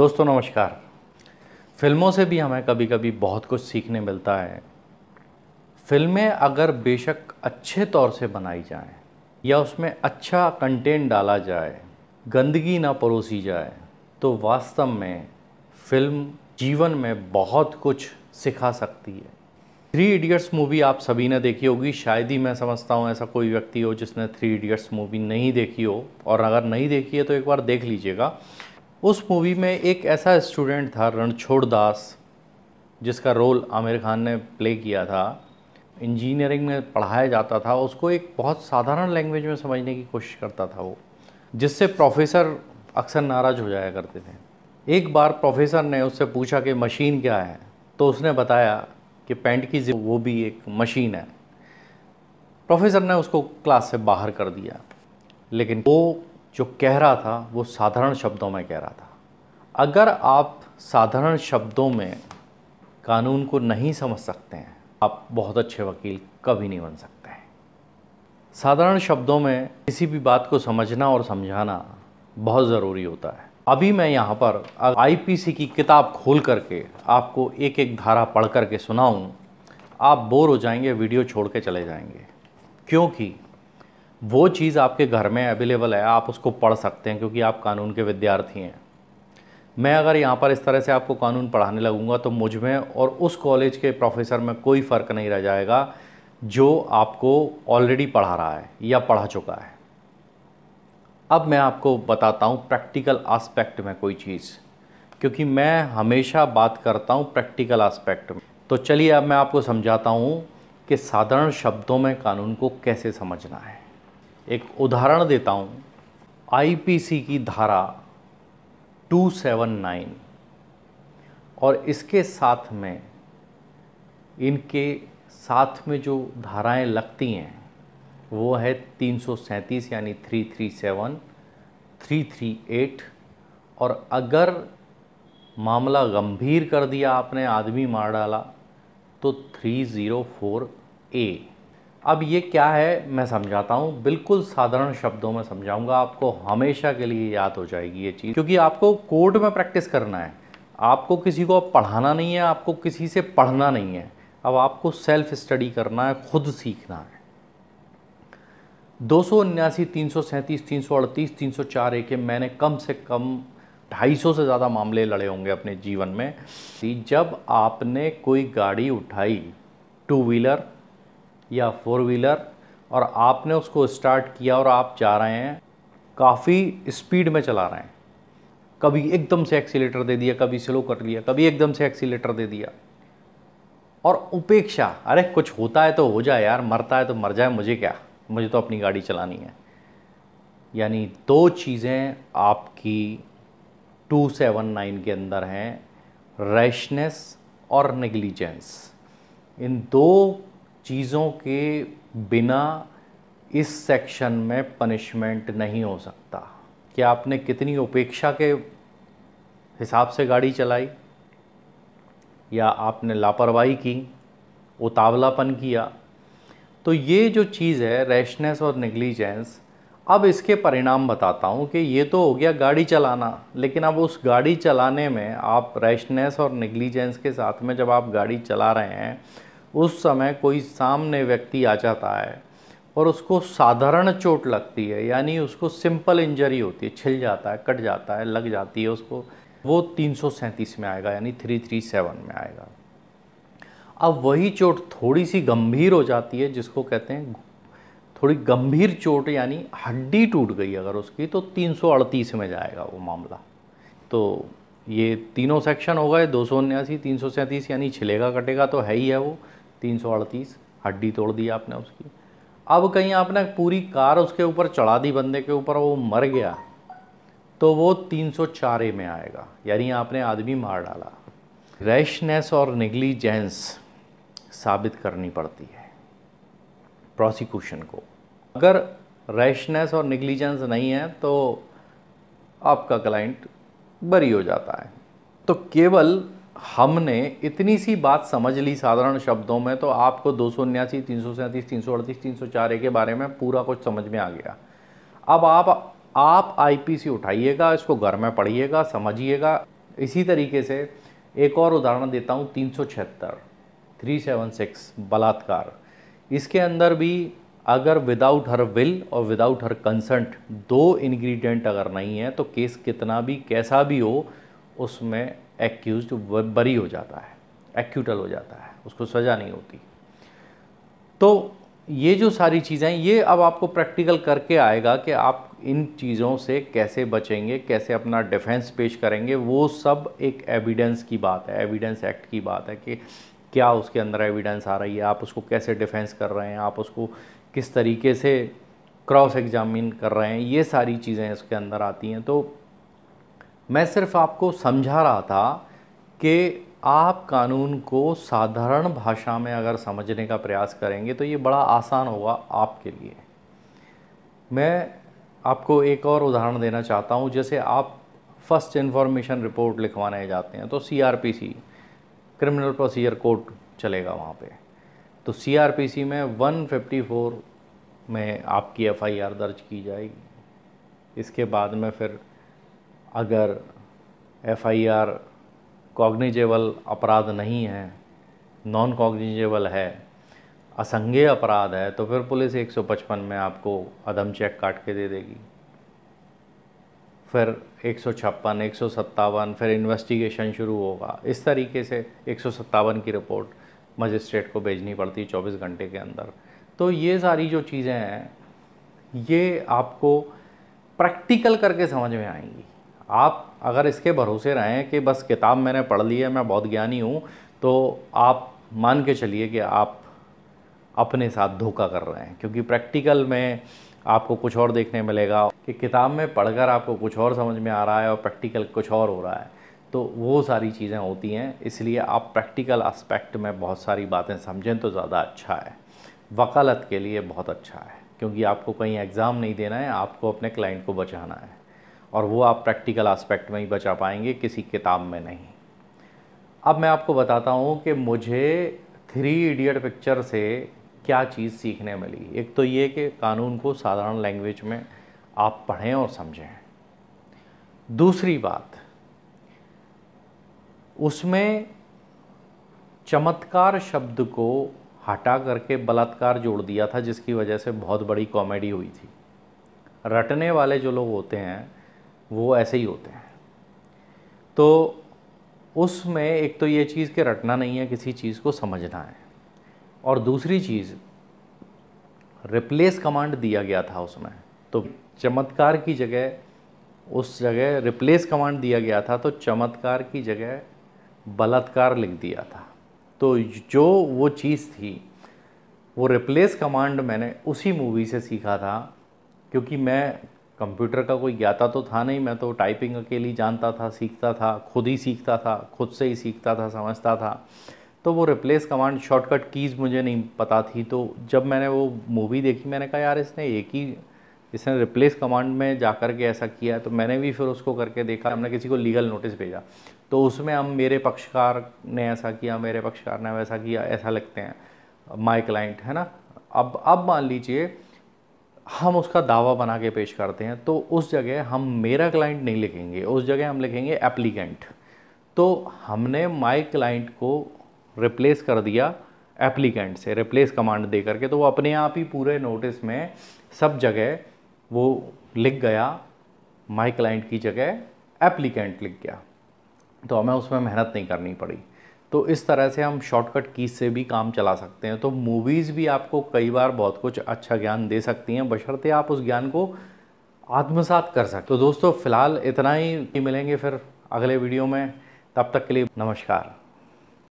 दोस्तों नमस्कार फिल्मों से भी हमें कभी कभी बहुत कुछ सीखने मिलता है फिल्में अगर बेशक अच्छे तौर से बनाई जाएं या उसमें अच्छा कंटेंट डाला जाए गंदगी ना परोसी जाए तो वास्तव में फिल्म जीवन में बहुत कुछ सिखा सकती है थ्री इडियट्स मूवी आप सभी ने देखी होगी शायद ही मैं समझता हूँ ऐसा कोई व्यक्ति हो जिसने थ्री इडियट्स मूवी नहीं देखी हो और अगर नहीं देखी है तो एक बार देख लीजिएगा उस मूवी में एक ऐसा स्टूडेंट था रणछोड़ दास जिसका रोल आमिर खान ने प्ले किया था इंजीनियरिंग में पढ़ाया जाता था उसको एक बहुत साधारण लैंग्वेज में समझने की कोशिश करता था वो जिससे प्रोफेसर अक्सर नाराज हो जाया करते थे एक बार प्रोफेसर ने उससे पूछा कि मशीन क्या है तो उसने बताया कि पेंट की वो भी एक मशीन है प्रोफेसर ने उसको क्लास से बाहर कर दिया लेकिन वो जो कह रहा था वो साधारण शब्दों में कह रहा था अगर आप साधारण शब्दों में कानून को नहीं समझ सकते हैं आप बहुत अच्छे वकील कभी नहीं बन सकते हैं साधारण शब्दों में किसी भी बात को समझना और समझाना बहुत ज़रूरी होता है अभी मैं यहाँ पर आईपीसी की किताब खोल करके आपको एक एक धारा पढ़ करके सुनाऊँ आप बोर हो जाएंगे वीडियो छोड़ के चले जाएंगे क्योंकि वो चीज़ आपके घर में अवेलेबल है आप उसको पढ़ सकते हैं क्योंकि आप कानून के विद्यार्थी हैं मैं अगर यहाँ पर इस तरह से आपको कानून पढ़ाने लगूँगा तो मुझ में और उस कॉलेज के प्रोफेसर में कोई फ़र्क नहीं रह जाएगा जो आपको ऑलरेडी पढ़ा रहा है या पढ़ा चुका है अब मैं आपको बताता हूँ प्रैक्टिकल आस्पेक्ट में कोई चीज़ क्योंकि मैं हमेशा बात करता हूँ प्रैक्टिकल आस्पेक्ट में तो चलिए अब मैं आपको समझाता हूँ कि साधारण शब्दों में कानून को कैसे समझना है एक उदाहरण देता हूँ आईपीसी की धारा 279 और इसके साथ में इनके साथ में जो धाराएं लगती हैं वो है तीन यानी 337, 338 और अगर मामला गंभीर कर दिया आपने आदमी मार डाला तो 304 ए अब ये क्या है मैं समझाता हूँ बिल्कुल साधारण शब्दों में समझाऊंगा आपको हमेशा के लिए याद हो जाएगी ये चीज़ क्योंकि आपको कोर्ट में प्रैक्टिस करना है आपको किसी को पढ़ाना नहीं है आपको किसी से पढ़ना नहीं है अब आपको सेल्फ स्टडी करना है खुद सीखना है दो सौ उन्यासी तीन सौ सैंतीस तीन सौ अड़तीस तीन सौ चार ए के मैंने कम से कम ढाई सौ से ज़्यादा मामले लड़े होंगे अपने जीवन में जब आपने कोई गाड़ी उठाई टू व्हीलर या फोर व्हीलर और आपने उसको स्टार्ट किया और आप जा रहे हैं काफ़ी स्पीड में चला रहे हैं कभी एकदम से एक्सीटर दे दिया कभी स्लो कर लिया कभी एकदम से एक्सीटर दे दिया और उपेक्षा अरे कुछ होता है तो हो जाए यार मरता है तो मर जाए मुझे क्या मुझे तो अपनी गाड़ी चलानी है यानी दो चीज़ें आपकी 279 के अंदर हैं रैशनेस और नेग्लिजेंस इन दो चीज़ों के बिना इस सेक्शन में पनिशमेंट नहीं हो सकता क्या आपने कितनी उपेक्षा के हिसाब से गाड़ी चलाई या आपने लापरवाही की उतावलापन किया तो ये जो चीज़ है रैशनेस और निग्लिजेंस अब इसके परिणाम बताता हूँ कि ये तो हो गया गाड़ी चलाना लेकिन अब उस गाड़ी चलाने में आप रैशनेस और निग्लिजेंस के साथ में जब आप गाड़ी चला रहे हैं उस समय कोई सामने व्यक्ति आ जाता है और उसको साधारण चोट लगती है यानी उसको सिंपल इंजरी होती है छिल जाता है कट जाता है लग जाती है उसको वो तीन में आएगा यानी थ्री थ्री सेवन में आएगा अब वही चोट थोड़ी सी गंभीर हो जाती है जिसको कहते हैं थोड़ी गंभीर चोट यानी हड्डी टूट गई अगर उसकी तो 338 में जाएगा वो मामला तो ये तीनों सेक्शन हो गए दो सौ उन्यासी तीन सौ सैंतीस यानी छिलेगा कटेगा तो है ही है वो तीन सौ अड़तीस हड्डी तोड़ दी आपने उसकी अब कहीं आपने पूरी कार उसके ऊपर चढ़ा दी बंदे के ऊपर वो मर गया तो वो तीन सौ चारे में आएगा यानी आपने आदमी मार डाला रैशनेस और निगलीजेंस साबित करनी पड़ती है प्रोसिक्यूशन को अगर रैशनेस और निगलीजेंस नहीं है तो आपका क्लाइंट बरी हो जाता है तो केवल हमने इतनी सी बात समझ ली साधारण शब्दों में तो आपको दो सौ उन्यासी तीन सौ सैंतीस तीन सौ अड़तीस तीन सौ चार ए के बारे में पूरा कुछ समझ में आ गया अब आप आप आईपीसी उठाइएगा इसको घर में पढ़िएगा समझिएगा इसी तरीके से एक और उदाहरण देता हूँ तीन सौ छिहत्तर थ्री सेवन सिक्स बलात्कार इसके अंदर भी अगर विदाउट हर विल और विदाउट हर कंसंट दो इंग्रेडिएंट अगर नहीं है तो केस कितना भी कैसा भी हो उसमें एक्यूज बरी हो जाता है एक्यूटल हो जाता है उसको सज़ा नहीं होती तो ये जो सारी चीज़ें ये अब आपको प्रैक्टिकल करके आएगा कि आप इन चीज़ों से कैसे बचेंगे कैसे अपना डिफेंस पेश करेंगे वो सब एक एविडेंस की बात है एविडेंस एक्ट की बात है कि क्या उसके अंदर एविडेंस आ रही है आप उसको कैसे डिफेंस कर रहे हैं आप उसको किस तरीके से क्रॉस एग्जामिन कर रहे हैं ये सारी चीज़ें इसके अंदर आती हैं तो मैं सिर्फ आपको समझा रहा था कि आप कानून को साधारण भाषा में अगर समझने का प्रयास करेंगे तो ये बड़ा आसान होगा आपके लिए मैं आपको एक और उदाहरण देना चाहता हूँ जैसे आप फर्स्ट इन्फॉर्मेशन रिपोर्ट लिखवाने जाते हैं तो सी क्रिमिनल प्रोसीजर कोर्ट चलेगा वहाँ पे तो सी में 154 में आपकी एफआईआर दर्ज की जाएगी इसके बाद में फिर अगर एफआईआर कॉग्निजेबल अपराध नहीं है नॉन कॉग्निजेबल है असंगे अपराध है तो फिर पुलिस 155 में आपको अदम चेक काट के दे देगी फिर एक सौ छप्पन एक सौ सत्तावन फिर इन्वेस्टिगेशन शुरू होगा इस तरीके से एक सौ सत्तावन की रिपोर्ट मजिस्ट्रेट को भेजनी पड़ती है चौबीस घंटे के अंदर तो ये सारी जो चीज़ें हैं ये आपको प्रैक्टिकल करके समझ में आएंगी आप अगर इसके भरोसे रहें कि बस किताब मैंने पढ़ ली है मैं बहुत ज्ञानी हूँ तो आप मान के चलिए कि आप अपने साथ धोखा कर रहे हैं क्योंकि प्रैक्टिकल में आपको कुछ और देखने मिलेगा कि किताब में पढ़कर आपको कुछ और समझ में आ रहा है और प्रैक्टिकल कुछ और हो रहा है तो वो सारी चीज़ें होती हैं इसलिए आप प्रैक्टिकल एस्पेक्ट में बहुत सारी बातें समझें तो ज़्यादा अच्छा है वकालत के लिए बहुत अच्छा है क्योंकि आपको कहीं एग्ज़ाम नहीं देना है आपको अपने क्लाइंट को बचाना है और वो आप प्रैक्टिकल आस्पेक्ट में ही बचा पाएंगे किसी किताब में नहीं अब मैं आपको बताता हूँ कि मुझे थ्री इडियट पिक्चर से क्या चीज़ सीखने मिली एक तो ये कि कानून को साधारण लैंग्वेज में आप पढ़ें और समझें दूसरी बात उसमें चमत्कार शब्द को हटा करके बलात्कार जोड़ दिया था जिसकी वजह से बहुत बड़ी कॉमेडी हुई थी रटने वाले जो लोग होते हैं वो ऐसे ही होते हैं तो उसमें एक तो ये चीज़ कि रटना नहीं है किसी चीज़ को समझना है और दूसरी चीज़ रिप्लेस कमांड दिया गया था उसमें तो चमत्कार की जगह उस जगह रिप्लेस कमांड दिया गया था तो चमत्कार की जगह बलात्कार लिख दिया था तो जो वो चीज़ थी वो रिप्लेस कमांड मैंने उसी मूवी से सीखा था क्योंकि मैं कंप्यूटर का कोई ज्ञाता तो था नहीं मैं तो टाइपिंग अकेली जानता था सीखता था खुद ही सीखता था खुद से ही सीखता था समझता था तो वो रिप्लेस कमांड शॉर्टकट कीज़ मुझे नहीं पता थी तो जब मैंने वो मूवी देखी मैंने कहा यार इसने एक ही इसने रिप्लेस कमांड में जा कर के ऐसा किया तो मैंने भी फिर उसको करके देखा हमने किसी को लीगल नोटिस भेजा तो उसमें हम मेरे पक्षकार ने ऐसा किया मेरे पक्षकार ने वैसा किया ऐसा लगते हैं माई क्लाइंट है ना अब अब मान लीजिए हम उसका दावा बना के पेश करते हैं तो उस जगह हम मेरा क्लाइंट नहीं लिखेंगे उस जगह हम लिखेंगे एप्लीकेंट तो हमने माई क्लाइंट को रिप्लेस कर दिया एप्लीकेंट से रिप्लेस कमांड दे करके तो वो अपने आप ही पूरे नोटिस में सब जगह वो लिख गया माई क्लाइंट की जगह एप्लीकेंट लिख गया तो हमें उसमें मेहनत नहीं करनी पड़ी तो इस तरह से हम शॉर्टकट कीज से भी काम चला सकते हैं तो मूवीज़ भी आपको कई बार बहुत कुछ अच्छा ज्ञान दे सकती हैं बशर्ते आप उस ज्ञान को आत्मसात कर सकते तो दोस्तों फ़िलहाल इतना ही मिलेंगे फिर अगले वीडियो में तब तक के लिए नमस्कार